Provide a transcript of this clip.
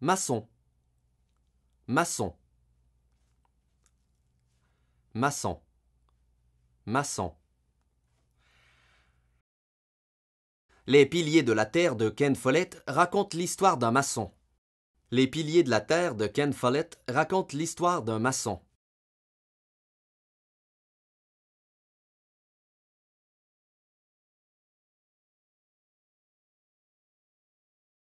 Maçon. Maçon. Maçon. Maçon. Les piliers de la terre de Ken Follett racontent l'histoire d'un maçon. Les piliers de la terre de Ken Follett racontent l'histoire d'un maçon.